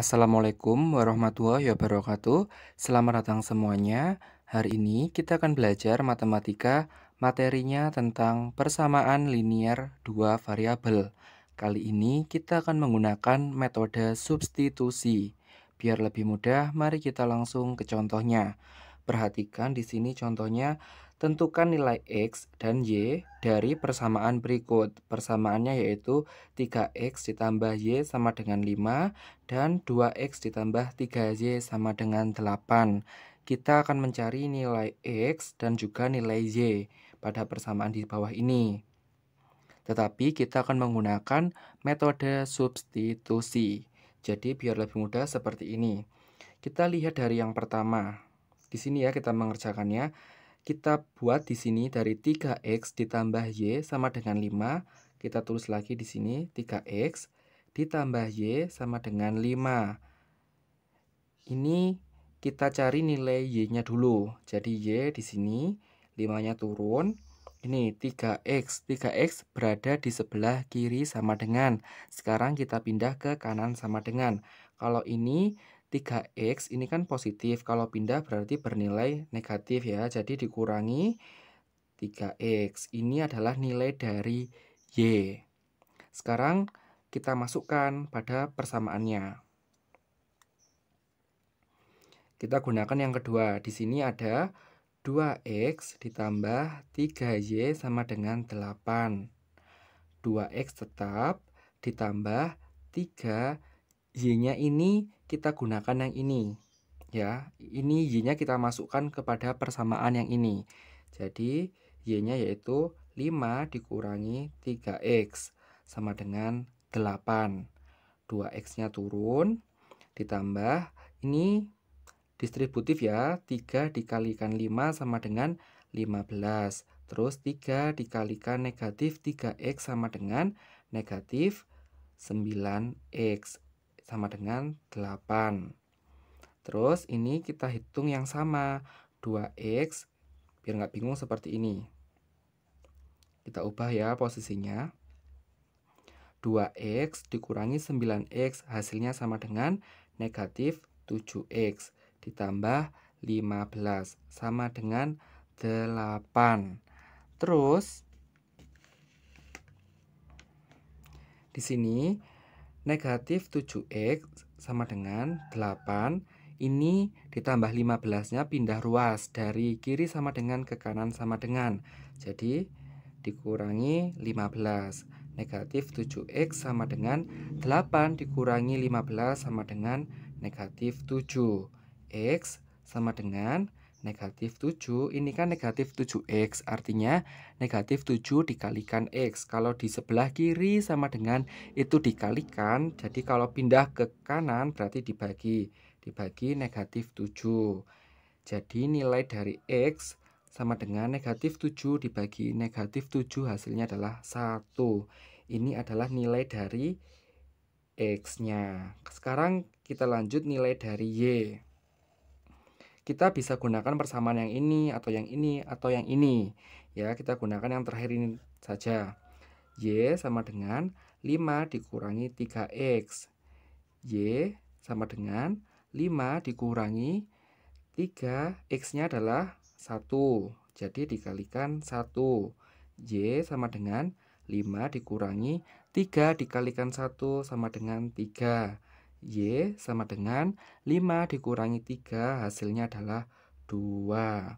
Assalamualaikum warahmatullahi wabarakatuh. Selamat datang semuanya. Hari ini kita akan belajar matematika materinya tentang persamaan linear dua variabel. Kali ini kita akan menggunakan metode substitusi. Biar lebih mudah, mari kita langsung ke contohnya. Perhatikan di sini contohnya Tentukan nilai X dan Y dari persamaan berikut. Persamaannya yaitu 3X ditambah Y sama dengan 5 dan 2X ditambah 3Y sama dengan 8. Kita akan mencari nilai X dan juga nilai Y pada persamaan di bawah ini. Tetapi kita akan menggunakan metode substitusi. Jadi biar lebih mudah seperti ini. Kita lihat dari yang pertama. Di sini ya kita mengerjakannya. Kita buat di sini dari 3x ditambah y sama dengan 5. Kita tulis lagi di sini 3x ditambah y sama dengan 5. Ini kita cari nilai y-nya dulu. Jadi y di sini 5-nya turun. Ini 3x, 3x berada di sebelah kiri sama dengan. Sekarang kita pindah ke kanan sama dengan. Kalau ini 3x ini kan positif, kalau pindah berarti bernilai negatif ya. Jadi dikurangi 3x. Ini adalah nilai dari y. Sekarang kita masukkan pada persamaannya. Kita gunakan yang kedua. Di sini ada 2x ditambah 3y sama dengan 8. 2x tetap ditambah 3y-nya ini kita gunakan yang ini ya ini y-nya kita masukkan kepada persamaan yang ini jadi y-nya yaitu 5 dikurangi 3x sama dengan 8 2x-nya turun ditambah ini distributif ya 3 dikalikan 5 sama dengan 15 terus 3 dikalikan negatif 3x sama dengan negatif 9x sama dengan 8. Terus ini kita hitung yang sama 2x biar nggak bingung seperti ini. Kita ubah ya posisinya. 2x dikurangi 9x hasilnya sama dengan negatif 7x ditambah 15 sama dengan 8 terus di sini Negatif 7X sama dengan 8. Ini ditambah 15-nya pindah ruas dari kiri sama dengan ke kanan sama dengan. Jadi dikurangi 15. Negatif 7X sama dengan 8 dikurangi 15 sama dengan negatif 7. X sama dengan negatif 7 ini kan negatif 7x artinya negatif 7 dikalikan x kalau di sebelah kiri sama dengan itu dikalikan jadi kalau pindah ke kanan berarti dibagi dibagi negatif 7 jadi nilai dari x sama dengan negatif 7 dibagi negatif 7 hasilnya adalah 1 ini adalah nilai dari x nya sekarang kita lanjut nilai dari y kita bisa gunakan persamaan yang ini atau yang ini atau yang ini ya kita gunakan yang terakhir ini saja Y sama dengan 5 dikurangi 3X Y sama dengan 5 dikurangi 3X nya adalah 1 jadi dikalikan 1 Y sama dengan 5 dikurangi 3 dikalikan 1 sama dengan 3 Y sama dengan 5 dikurangi 3 hasilnya adalah 2.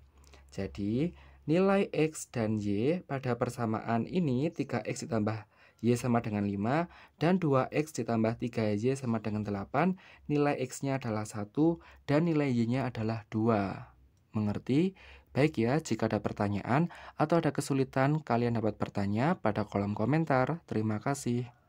Jadi nilai X dan Y pada persamaan ini 3X ditambah Y sama dengan 5 dan 2X ditambah 3Y sama dengan 8 nilai X-nya adalah 1 dan nilai Y-nya adalah 2 mengerti? Baik ya, jika ada pertanyaan atau ada kesulitan, kalian dapat bertanya pada kolom komentar. Terima kasih.